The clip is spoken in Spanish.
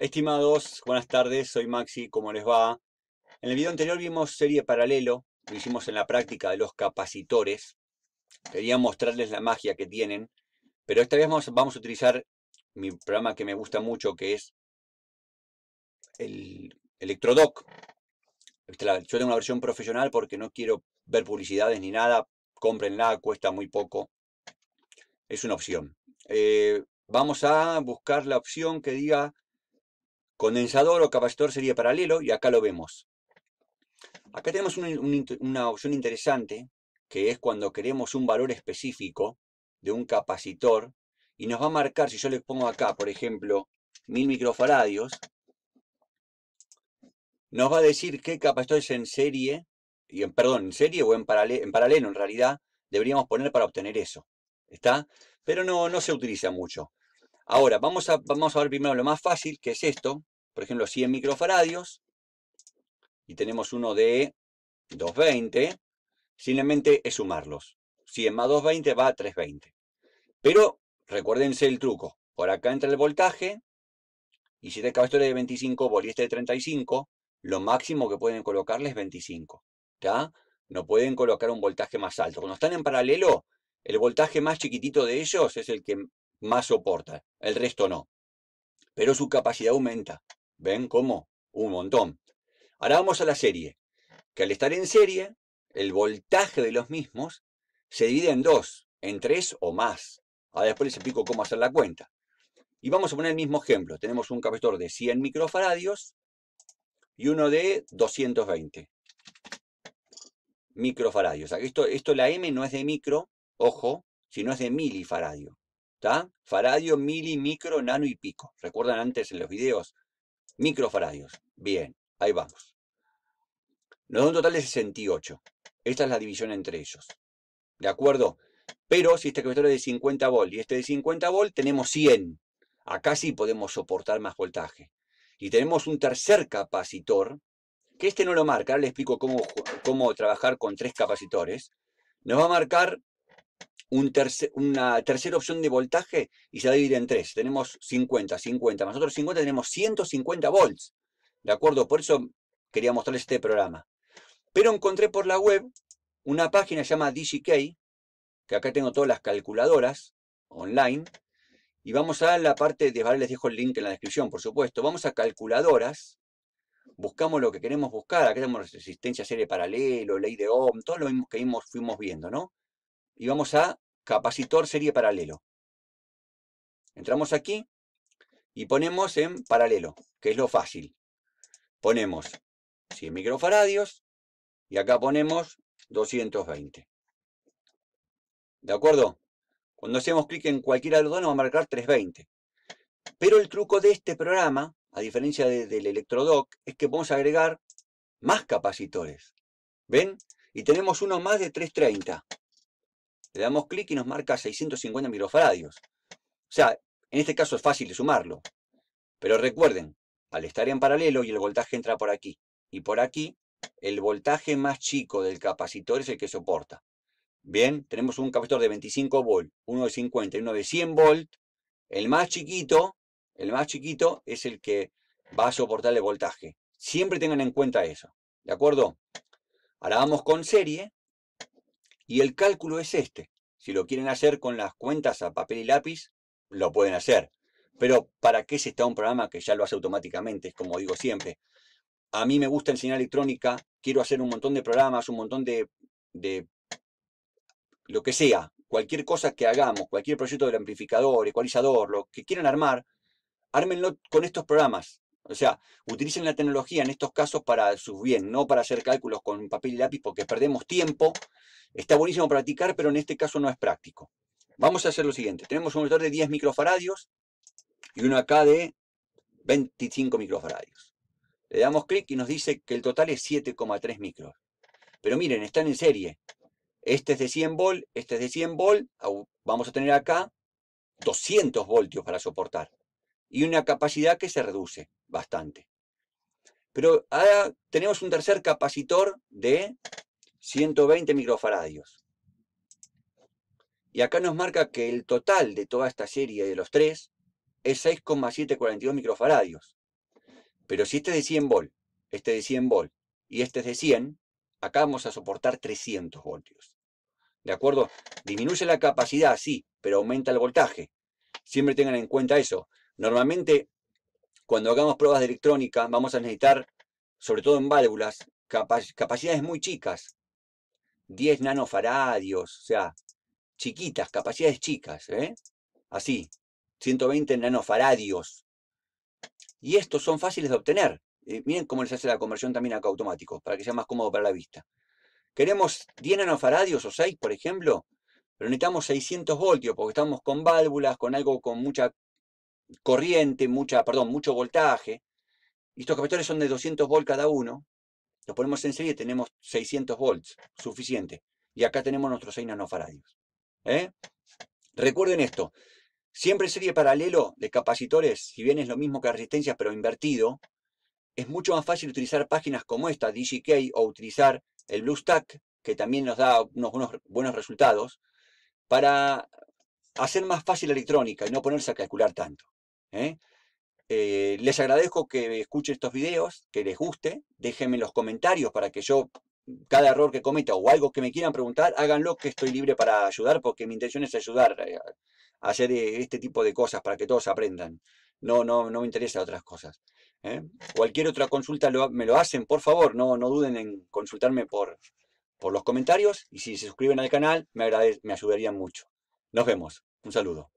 Estimados, buenas tardes, soy Maxi, ¿cómo les va? En el video anterior vimos serie paralelo, lo hicimos en la práctica de los capacitores. Quería mostrarles la magia que tienen, pero esta vez vamos, a utilizar mi programa que me gusta mucho, que es el Electrodoc. Este, yo tengo una versión profesional porque no quiero ver publicidades ni nada, cómprenla, cuesta muy poco. Es una opción. Eh, vamos a buscar la opción que diga Condensador o capacitor sería paralelo y acá lo vemos. Acá tenemos una opción interesante, que es cuando queremos un valor específico de un capacitor, y nos va a marcar, si yo le pongo acá, por ejemplo, 1000 microfaradios, nos va a decir qué capacitor es en serie, y en, perdón, en serie o en, paralelo, en paralelo en realidad, deberíamos poner para obtener eso. ¿Está? Pero no, no se utiliza mucho. Ahora, vamos a, vamos a ver primero lo más fácil, que es esto, por ejemplo, 100 microfaradios, y tenemos uno de 220, simplemente es sumarlos. 100 más 220 va a 320. Pero recuérdense el truco. Por acá entra el voltaje, y si este capacitor es de 25 voltios este de 35, lo máximo que pueden colocarle es 25. ya No pueden colocar un voltaje más alto. Cuando están en paralelo, el voltaje más chiquitito de ellos es el que más soporta. El resto no. Pero su capacidad aumenta. ¿Ven cómo? Un montón. Ahora vamos a la serie, que al estar en serie, el voltaje de los mismos se divide en dos, en tres o más. Ahora después les explico cómo hacer la cuenta. Y vamos a poner el mismo ejemplo. Tenemos un capacitor de 100 microfaradios y uno de 220 microfaradios. esto, esto la M no es de micro, ojo, sino es de milifaradio. ¿Está? Faradio, mili, micro, nano y pico. ¿Recuerdan antes en los videos microfaradios. Bien, ahí vamos. Nos da un total de 68. Esta es la división entre ellos. ¿De acuerdo? Pero si este capacitor es de 50 volt y este de 50 volt, tenemos 100. Acá sí podemos soportar más voltaje. Y tenemos un tercer capacitor, que este no lo marca, ahora le explico cómo, cómo trabajar con tres capacitores. Nos va a marcar una tercera opción de voltaje y se divide en tres. Tenemos 50, 50. otros 50 tenemos 150 volts. ¿De acuerdo? Por eso quería mostrarles este programa. Pero encontré por la web una página llamada DGK, que acá tengo todas las calculadoras online. Y vamos a la parte de, vale, les dejo el link en la descripción, por supuesto. Vamos a calculadoras, buscamos lo que queremos buscar. Acá tenemos resistencia serie paralelo, ley de Ohm, todo lo mismo que fuimos viendo, ¿no? y vamos a capacitor serie paralelo. Entramos aquí y ponemos en paralelo, que es lo fácil. Ponemos 100 microfaradios y acá ponemos 220. ¿De acuerdo? Cuando hacemos clic en cualquiera de los dos nos va a marcar 320. Pero el truco de este programa, a diferencia del electrodoc, es que podemos agregar más capacitores. ¿Ven? Y tenemos uno más de 330. Le damos clic y nos marca 650 microfaradios. O sea, en este caso es fácil de sumarlo. Pero recuerden, al estar en paralelo y el voltaje entra por aquí y por aquí, el voltaje más chico del capacitor es el que soporta. Bien, tenemos un capacitor de 25 volt, uno de 50 y uno de 100 volt. El más chiquito, el más chiquito es el que va a soportar el voltaje. Siempre tengan en cuenta eso. ¿De acuerdo? Ahora vamos con serie. Y el cálculo es este. Si lo quieren hacer con las cuentas a papel y lápiz, lo pueden hacer. Pero ¿para qué se está un programa que ya lo hace automáticamente? Es como digo siempre. A mí me gusta enseñar electrónica, quiero hacer un montón de programas, un montón de, de lo que sea, cualquier cosa que hagamos, cualquier proyecto del amplificador, ecualizador, lo que quieran armar, ármenlo con estos programas. O sea, utilicen la tecnología en estos casos para su bien, no para hacer cálculos con papel y lápiz porque perdemos tiempo. Está buenísimo practicar, pero en este caso no es práctico. Vamos a hacer lo siguiente. Tenemos un motor de 10 microfaradios y uno acá de 25 microfaradios. Le damos clic y nos dice que el total es 7,3 micros. Pero miren, están en serie. Este es de 100 volt, este es de 100 volt. Vamos a tener acá 200 voltios para soportar. Y una capacidad que se reduce bastante. Pero ahora tenemos un tercer capacitor de 120 microfaradios. Y acá nos marca que el total de toda esta serie de los tres es 6,742 microfaradios. Pero si este es de 100 volt, este es de 100 volt y este es de 100, acá vamos a soportar 300 voltios. ¿De acuerdo? Disminuye la capacidad, sí, pero aumenta el voltaje. Siempre tengan en cuenta eso. Normalmente cuando hagamos pruebas de electrónica vamos a necesitar, sobre todo en válvulas, capacidades muy chicas, 10 nanofaradios, o sea, chiquitas, capacidades chicas, ¿eh? así, 120 nanofaradios. Y estos son fáciles de obtener. Eh, miren cómo les hace la conversión también acá automático, para que sea más cómodo para la vista. Queremos 10 nanofaradios o 6, por ejemplo, pero necesitamos 600 voltios porque estamos con válvulas, con algo con mucha corriente, mucha, perdón, mucho voltaje, y estos capacitores son de 200 volts cada uno, los ponemos en serie y tenemos 600 volts, suficiente. Y acá tenemos nuestros 6 nanofaradios. ¿eh? Recuerden esto, siempre serie paralelo de capacitores, si bien es lo mismo que resistencias, pero invertido, es mucho más fácil utilizar páginas como esta, DGK, o utilizar el BlueStack, que también nos da unos, unos buenos resultados, para hacer más fácil la electrónica y no ponerse a calcular tanto. ¿eh? Eh, les agradezco que escuchen estos videos, que les guste. Déjenme en los comentarios para que yo, cada error que cometa o algo que me quieran preguntar, háganlo que estoy libre para ayudar, porque mi intención es ayudar eh, a, hacer este tipo de cosas para que todos aprendan. No, no, no me interesa otras cosas. Cualquier otra consulta me lo hacen, por favor, no, no duden en consultarme por, por los comentarios y si se suscriben al canal me, me ayudarían mucho. Nos vemos. Un saludo.